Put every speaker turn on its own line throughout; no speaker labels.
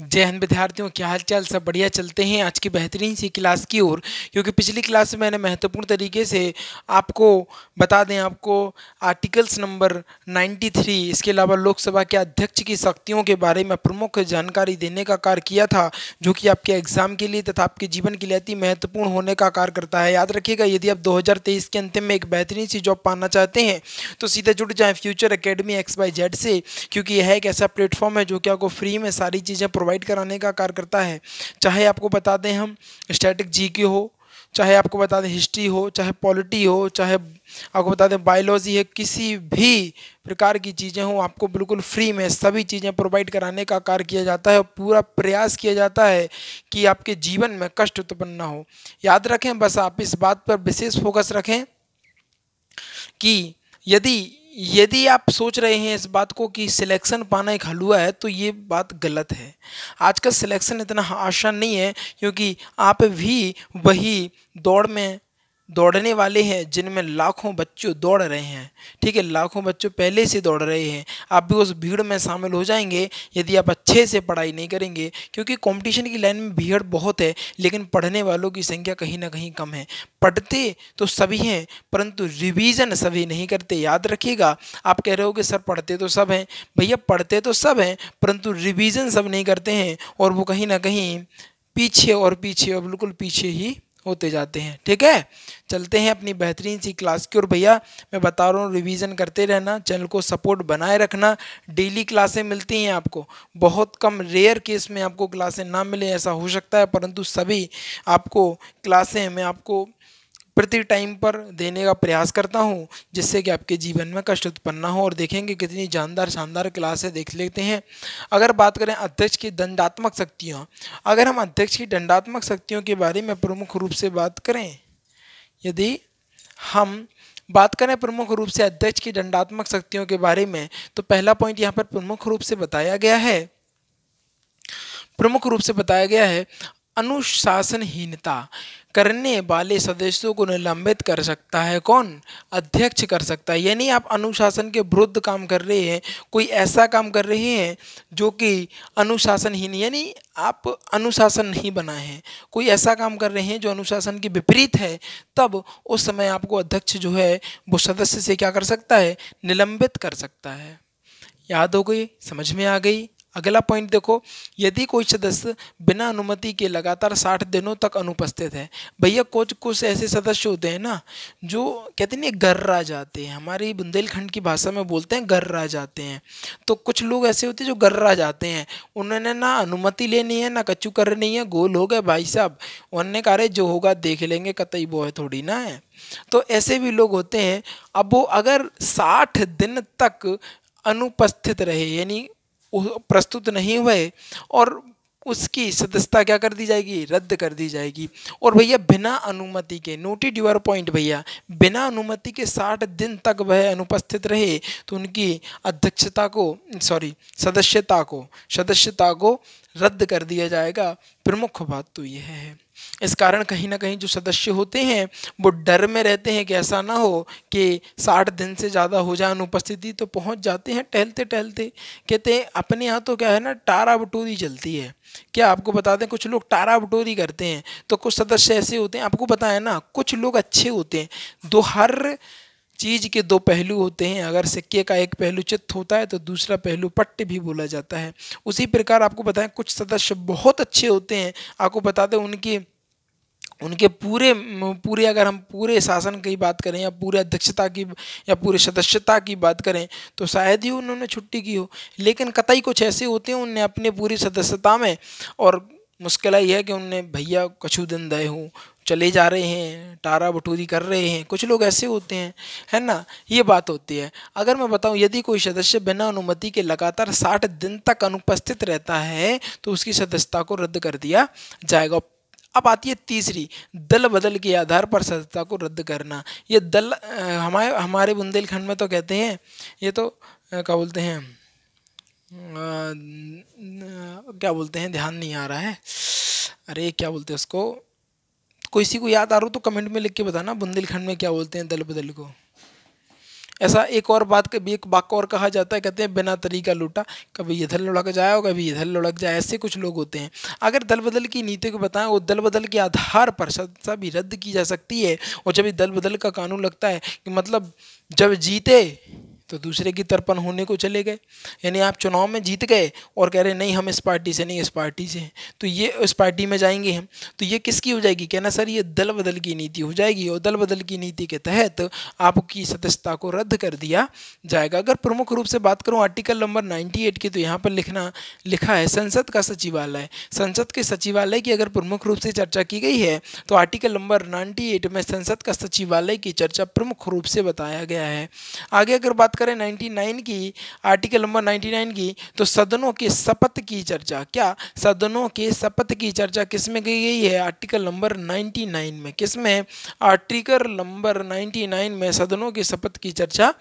जय हिंद विद्यार्थियों क्या हाल चाल सब बढ़िया चलते हैं आज की बेहतरीन सी क्लास की ओर क्योंकि पिछली क्लास में मैंने महत्वपूर्ण तरीके से आपको बता दें आपको आर्टिकल्स नंबर 93 इसके अलावा लोकसभा के अध्यक्ष की शक्तियों के बारे में प्रमुख जानकारी देने का कार्य किया था जो कि आपके एग्जाम के लिए तथा आपके जीवन के लिए अति महत्वपूर्ण होने का कार्य करता है याद रखिएगा यदि आप दो के अंतिम में एक बेहतरीन सी जॉब पाना चाहते हैं तो सीधे जुड़ जाएँ future academy X Y Z से क्योंकि यह एक ऐसा प्लेटफॉर्म है जो कि आपको फ्री में सारी चीज़ें प्रोवाइड कराने का कार्य करता है चाहे आपको बता दें हम स्टैटिक जी के हो चाहे आपको बता दें हिस्ट्री हो चाहे पॉलिटी हो चाहे आपको बता दें बायोलॉजी है किसी भी प्रकार की चीज़ें हों आपको बिल्कुल फ्री में सभी चीज़ें प्रोवाइड कराने का कार्य किया जाता है और पूरा प्रयास किया जाता है कि आपके जीवन में कष्ट उत्पन्न ना हो याद रखें बस आप इस बात पर विशेष फोकस रखें कि यदि यदि आप सोच रहे हैं इस बात को कि सिलेक्शन पाना एक हलवा है तो ये बात गलत है आजकल सिलेक्शन इतना आसान नहीं है क्योंकि आप भी वही दौड़ में दौड़ने वाले हैं जिनमें लाखों बच्चों दौड़ रहे हैं ठीक है लाखों बच्चों पहले से दौड़ रहे हैं आप भी उस भीड़ में शामिल हो जाएंगे यदि आप अच्छे से पढ़ाई नहीं करेंगे क्योंकि कंपटीशन की लाइन में भीड़ बहुत है लेकिन पढ़ने वालों की संख्या कहीं ना कहीं कम है पढ़ते तो सभी हैं परंतु रिविज़न सभी नहीं करते याद रखिएगा आप कह रहे हो कि सर पढ़ते तो सब हैं भैया पढ़ते तो सब हैं परंतु रिविज़न सब नहीं करते हैं और वो कहीं ना कहीं पीछे और पीछे और बिल्कुल पीछे ही होते जाते हैं ठीक है चलते हैं अपनी बेहतरीन सी क्लास की और भैया मैं बता रहा हूँ रिवीजन करते रहना चैनल को सपोर्ट बनाए रखना डेली क्लासें मिलती हैं आपको बहुत कम रेयर केस में आपको क्लासें ना मिले ऐसा हो सकता है परंतु सभी आपको क्लासें मैं आपको प्रति टाइम पर देने का प्रयास करता हूँ जिससे कि आपके जीवन में कष्ट उत्पन्न ना हो और देखेंगे कितनी जानदार शानदार क्लास है देख लेते हैं अगर बात करें अध्यक्ष की दंडात्मक शक्तियाँ अगर हम अध्यक्ष की दंडात्मक शक्तियों के बारे में प्रमुख रूप से बात करें यदि हम बात करें प्रमुख रूप से अध्यक्ष की दंडात्मक शक्तियों के बारे में तो पहला पॉइंट यहाँ पर प्रमुख रूप से बताया गया है प्रमुख रूप से बताया गया है अनुशासनहीनता करने वाले सदस्यों को निलंबित कर सकता है कौन अध्यक्ष कर सकता है यानी आप अनुशासन के विरुद्ध काम कर रहे हैं कोई ऐसा काम कर रहे हैं जो कि अनुशासनहीन यानी आप अनुशासन नहीं बनाए हैं कोई ऐसा काम कर रहे हैं जो अनुशासन के विपरीत है तब उस समय आपको अध्यक्ष जो है वो सदस्य से क्या कर सकता है निलंबित कर सकता है याद हो गई समझ में आ गई अगला पॉइंट देखो यदि कोई सदस्य बिना अनुमति के लगातार साठ दिनों तक अनुपस्थित है भैया कुछ कुछ ऐसे सदस्य होते हैं ना जो कहते नहीं गर्रा जाते हैं हमारी बुंदेलखंड की भाषा में बोलते हैं गर्रा जाते हैं तो कुछ लोग ऐसे होते हैं जो गर्रा जाते हैं उन्होंने ना अनुमति लेनी है ना कच्चू करनी है गोल हो गए भाई साहब उन्होंने कहा जो होगा देख लेंगे कतई वो है थोड़ी ना है तो ऐसे भी लोग होते हैं अब वो अगर साठ दिन तक अनुपस्थित रहे यानी प्रस्तुत नहीं हुए और उसकी सदस्यता क्या कर दी जाएगी रद्द कर दी जाएगी और भैया बिना अनुमति के नोटी ड्यूअर पॉइंट भैया बिना अनुमति के साठ दिन तक वह अनुपस्थित रहे तो उनकी अध्यक्षता को सॉरी सदस्यता को सदस्यता को रद्द कर दिया जाएगा प्रमुख बात तो यह है इस कारण कहीं ना कहीं जो सदस्य होते हैं वो डर में रहते हैं कि ऐसा ना हो कि साठ दिन से ज़्यादा हो जाए अनुपस्थिति तो पहुंच जाते हैं टहलते टहलते कहते हैं अपने यहाँ तो क्या है ना टारा बटोरी चलती है क्या आपको बता दें कुछ लोग टारा बटोरी करते हैं तो कुछ सदस्य ऐसे होते हैं आपको बताएं ना कुछ लोग अच्छे होते हैं दो हर चीज़ के दो पहलू होते हैं अगर सिक्के का एक पहलू चित्त होता है तो दूसरा पहलू पट्ट भी बोला जाता है उसी प्रकार आपको बताएं कुछ सदस्य बहुत अच्छे होते हैं आपको बता दें उनकी उनके पूरे पूरे अगर हम पूरे शासन की बात करें या पूरे अध्यक्षता की या पूरे सदस्यता की बात करें तो शायद ही उन्होंने छुट्टी की हो लेकिन कतई कुछ ऐसे होते हैं उनने अपने पूरी सदस्यता में और मुश्किल ये है कि उनने भैया कछु दिन दए हों चले जा रहे हैं टारा बटूरी कर रहे हैं कुछ लोग ऐसे होते हैं है ना ये बात होती है अगर मैं बताऊं यदि कोई सदस्य बिना अनुमति के लगातार साठ दिन तक अनुपस्थित रहता है तो उसकी सदस्यता को रद्द कर दिया जाएगा अब आती है तीसरी दल बदल के आधार पर सदस्यता को रद्द करना ये दल हमारे हमारे बुंदेलखंड में तो कहते हैं ये तो क्या बोलते हैं क्या बोलते हैं ध्यान नहीं आ रहा है अरे क्या बोलते हैं उसको सी को याद आ रहा हो तो कमेंट में लिख के बताना बुंदेलखंड में क्या बोलते हैं दल बदल को ऐसा एक और बात कभी एक बाक और कहा जाता है कहते हैं बिना तरीका लूटा कभी इधर लुढ़क जाए और कभी इधर लुढ़क जाए ऐसे कुछ लोग होते हैं अगर दल बदल की नीति को बताएं वो दल बदल के आधार पर सत्ता भी रद्द की जा सकती है और जब ये दल बदल का कानून लगता है कि मतलब जब जीते तो दूसरे की तर्पण होने को चले गए यानी आप चुनाव में जीत गए और कह रहे नहीं हम इस पार्टी से नहीं इस पार्टी से तो ये इस पार्टी में जाएंगे हम तो ये किसकी हो जाएगी कहना सर ये दल बदल की नीति हो जाएगी और दल बदल की नीति के तहत तो आपकी सदस्यता को रद्द कर दिया जाएगा अगर प्रमुख रूप से बात करूँ आर्टिकल नंबर नाइन्टी की तो यहाँ पर लिखना लिखा है संसद का सचिवालय संसद के सचिवालय की अगर प्रमुख रूप से चर्चा की गई है तो आर्टिकल नंबर नाइन्टी में संसद का सचिवालय की चर्चा प्रमुख रूप से बताया गया है आगे अगर बात करें 99 की आर्टिकल नंबर 99 की तो सदनों के शपथ की चर्चा क्या सदनों के शपथ की चर्चा किस में की गई है आर्टिकल नंबर 99 में किस में आर्टिकल नंबर 99 में सदनों की शपथ की चर्चा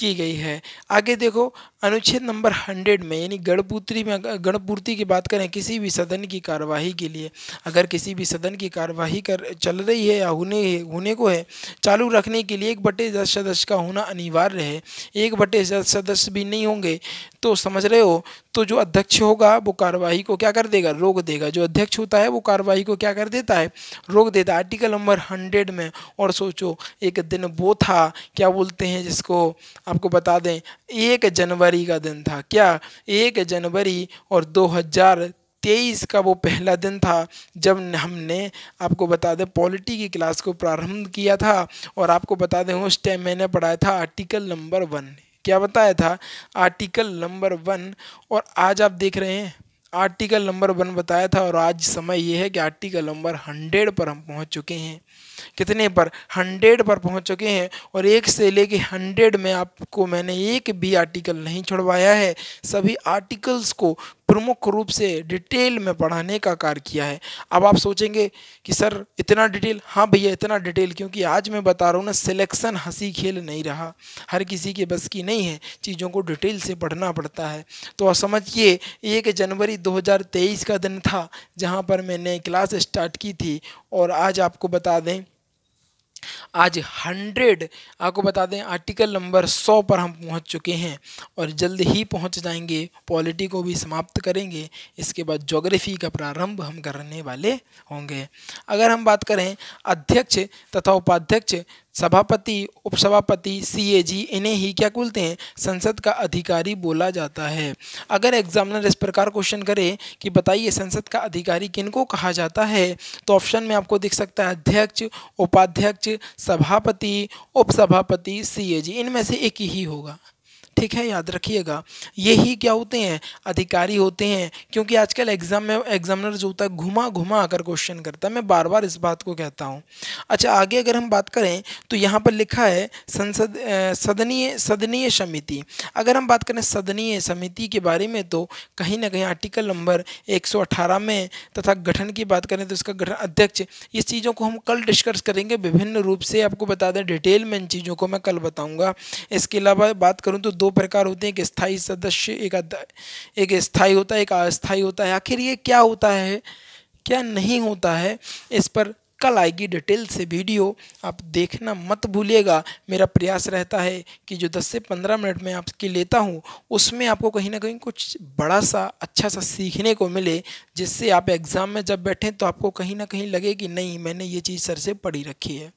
की गई है आगे देखो अनुच्छेद नंबर हंड्रेड में यानी गणपूत्री में गणपूर्ति की बात करें किसी भी सदन की कार्यवाही के लिए अगर किसी भी सदन की कार्यवाही कर चल रही है या होने होने को है चालू रखने के लिए एक बटे दस सदस्य का होना अनिवार्य है एक बटे दस सदस्य भी नहीं होंगे तो समझ रहे हो तो जो अध्यक्ष होगा वो कार्यवाही को क्या कर देगा रोक देगा जो अध्यक्ष होता है वो कार्यवाही को क्या कर देता है रोक देता है आर्टिकल नंबर हंड्रेड में और सोचो एक दिन वो था क्या बोलते हैं जिसको आपको बता दें एक जनवरी का दिन था क्या एक जनवरी और 2023 का वो पहला दिन था जब हमने आपको बता दें पॉलिटी की क्लास को प्रारंभ किया था और आपको बता दें उस टाइम मैंने पढ़ाया था आर्टिकल नंबर वन क्या बताया था आर्टिकल नंबर वन और आज आप देख रहे हैं आर्टिकल नंबर वन बताया था और आज समय ये है कि आर्टिकल नंबर हंड्रेड पर हम पहुंच चुके हैं कितने पर हंड्रेड पर पहुंच चुके हैं और एक से लेके हंड्रेड में आपको मैंने एक भी आर्टिकल नहीं छोड़वाया है सभी आर्टिकल्स को प्रमुख रूप से डिटेल में पढ़ाने का कार्य किया है अब आप सोचेंगे कि सर इतना डिटेल हाँ भैया इतना डिटेल क्योंकि आज मैं बता रहा हूँ ना सिलेक्शन हंसी खेल नहीं रहा हर किसी के बस की नहीं है चीज़ों को डिटेल से पढ़ना पड़ता है तो समझिए एक जनवरी 2023 का दिन था जहाँ पर मैंने क्लास स्टार्ट की थी और आज आपको बता दें आज हंड्रेड आपको बता दें आर्टिकल नंबर सौ पर हम पहुंच चुके हैं और जल्द ही पहुंच जाएंगे पॉलिटी को भी समाप्त करेंगे इसके बाद जोग्राफी का प्रारंभ हम करने वाले होंगे अगर हम बात करें अध्यक्ष तथा उपाध्यक्ष सभापति उपसभापति सीएजी इन्हें ही क्या बोलते हैं संसद का अधिकारी बोला जाता है अगर एग्जामिनर इस प्रकार क्वेश्चन करे कि बताइए संसद का अधिकारी किनको कहा जाता है तो ऑप्शन में आपको दिख सकता है अध्यक्ष उपाध्यक्ष सभापति उपसभापति सीएजी इनमें से एक ही होगा ठीक है याद रखिएगा यही क्या होते हैं अधिकारी होते हैं क्योंकि आजकल एग्जाम में एग्जामिनर जो होता है घुमा घुमा आकर क्वेश्चन करता है मैं बार बार इस बात को कहता हूँ अच्छा आगे अगर हम बात करें तो यहाँ पर लिखा है संसद सदनीय सदनीय समिति अगर हम बात करें सदनीय समिति के बारे में तो कहीं ना कहीं आर्टिकल नंबर एक में तथा गठन की बात करें तो इसका गठन अध्यक्ष इस चीज़ों को हम कल डिस्कस करेंगे विभिन्न रूप से आपको बता दें डिटेल में इन चीज़ों को मैं कल बताऊँगा इसके अलावा बात करूँ तो दो प्रकार होते हैं एक स्थायी सदस्य एक एक स्थायी होता है एक अस्थायी होता है आखिर ये क्या होता है क्या नहीं होता है इस पर कल आएगी डिटेल से वीडियो आप देखना मत भूलिएगा मेरा प्रयास रहता है कि जो 10 से 15 मिनट में आपकी लेता हूँ उसमें आपको कहीं ना कहीं कुछ बड़ा सा अच्छा सा सीखने को मिले जिससे आप एग्ज़ाम में जब बैठें तो आपको कहीं ना कहीं लगे कि नहीं मैंने ये चीज़ सर से पढ़ी रखी है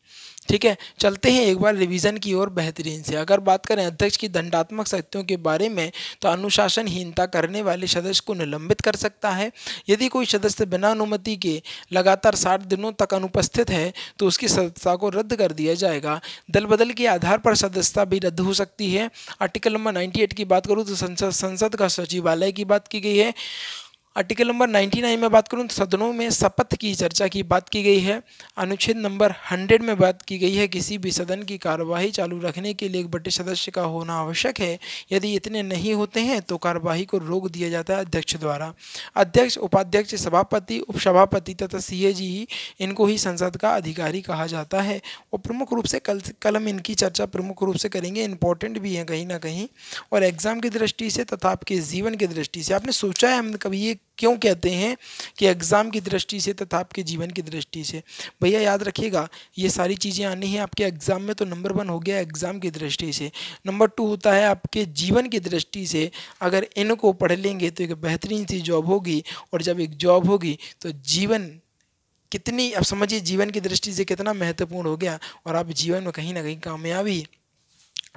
ठीक है चलते हैं एक बार रिवीजन की ओर बेहतरीन से अगर बात करें अध्यक्ष की दंडात्मक शक्तियों के बारे में तो अनुशासनहीनता करने वाले सदस्य को निलंबित कर सकता है यदि कोई सदस्य बिना अनुमति के लगातार साठ दिनों तक अनु अनुपस्थित है तो उसकी सदस्यता को रद्द कर दिया जाएगा दल बदल के आधार पर सदस्यता भी रद्द हो सकती है आर्टिकल नंबर 98 की बात करूं तो संसद संसद का सचिवालय की बात की गई है आर्टिकल नंबर 99 में बात करूँ तो सदनों में शपथ की चर्चा की बात की गई है अनुच्छेद नंबर 100 में बात की गई है किसी भी सदन की कार्यवाही चालू रखने के लिए एक बटे सदस्य का होना आवश्यक है यदि इतने नहीं होते हैं तो कार्यवाही को रोक दिया जाता है अध्यक्ष द्वारा अध्यक्ष उपाध्यक्ष सभापति उपसभापति तथा सी जी इनको ही संसद का अधिकारी कहा जाता है और प्रमुख रूप से कल कल हम इनकी चर्चा प्रमुख रूप से करेंगे इंपॉर्टेंट भी है कहीं ना कहीं और एग्ज़ाम की दृष्टि से तथा आपके जीवन की दृष्टि से आपने सोचा है हम कभी ये क्यों कहते हैं कि एग्ज़ाम की दृष्टि से तथा आपके जीवन की दृष्टि से भैया याद रखिएगा ये सारी चीज़ें आनी हैं आपके एग्ज़ाम में तो नंबर वन हो गया एग्ज़ाम की दृष्टि से नंबर टू होता है आपके जीवन की दृष्टि से अगर इनको पढ़ लेंगे तो एक बेहतरीन सी जॉब होगी और जब एक जॉब होगी तो जीवन कितनी आप समझिए जीवन की दृष्टि से कितना महत्वपूर्ण हो गया और आप जीवन में कहीं ना कहीं कामयाबी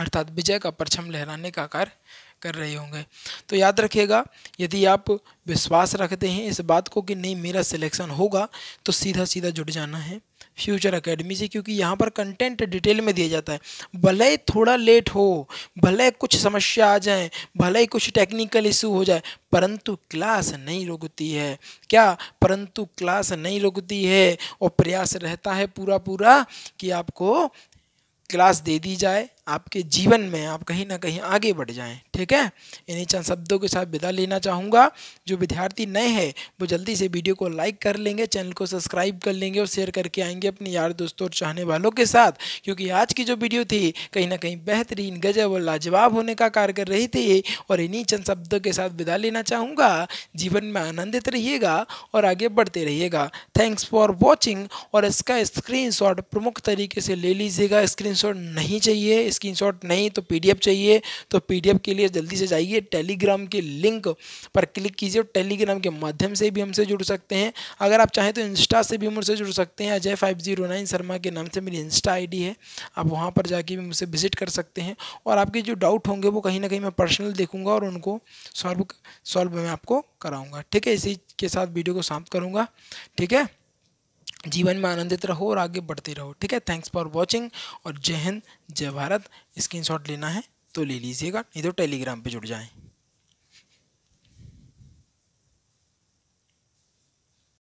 अर्थात विजय का परछम लहराने का कार्य कर रहे होंगे तो याद रखिएगा यदि आप विश्वास रखते हैं इस बात को कि नहीं मेरा सिलेक्शन होगा तो सीधा सीधा जुड़ जाना है फ्यूचर अकेडमी से क्योंकि यहाँ पर कंटेंट डिटेल में दिया जाता है भले ही थोड़ा लेट हो भले कुछ समस्या आ जाए भले ही कुछ टेक्निकल इशू हो जाए परंतु क्लास नहीं रुकती है क्या परंतु क्लास नहीं रुकती है और प्रयास रहता है पूरा पूरा कि आपको क्लास दे दी जाए आपके जीवन में आप कहीं ना कहीं आगे बढ़ जाएं ठीक है इन्हीं चंद शब्दों के साथ विदा लेना चाहूँगा जो विद्यार्थी नए हैं वो जल्दी से वीडियो को लाइक कर लेंगे चैनल को सब्सक्राइब कर लेंगे और शेयर करके आएंगे अपने यार दोस्तों और चाहने वालों के साथ क्योंकि आज की जो वीडियो थी कहीं ना कहीं बेहतरीन गजब और लाजवाब होने का कार्य कर रही थी और इन्हीं चंद शब्दों के साथ विदा लेना चाहूँगा जीवन में आनंदित रहिएगा और आगे बढ़ते रहिएगा थैंक्स फॉर वॉचिंग और इसका स्क्रीन प्रमुख तरीके से ले लीजिएगा स्क्रीन नहीं चाहिए स्क्रीनशॉट नहीं तो पीडीएफ चाहिए तो पीडीएफ के लिए जल्दी से जाइए टेलीग्राम के लिंक पर क्लिक कीजिए और टेलीग्राम के माध्यम से भी हमसे जुड़ सकते हैं अगर आप चाहें तो इंस्टा से भी मुझसे जुड़ सकते हैं Ajay five zero nine Sharma के नाम से मेरी इंस्टा आईडी है आप वहाँ पर जाके भी मुझसे विजिट कर सकते हैं और आपके जो डाउट होंगे वो कहीं ना कहीं मैं पर्सनल देखूंगा और उनको सॉल्व सॉल्व मैं आपको कराऊंगा ठीक है इसी के साथ वीडियो को शांत करूँगा ठीक है जीवन में आनंदित रहो और आगे बढ़ते रहो ठीक है थैंक्स फॉर वॉचिंग और जय हिंद जय भारत स्क्रीन लेना है तो ले लीजिएगा नहीं तो टेलीग्राम पर जुड़ जाएँ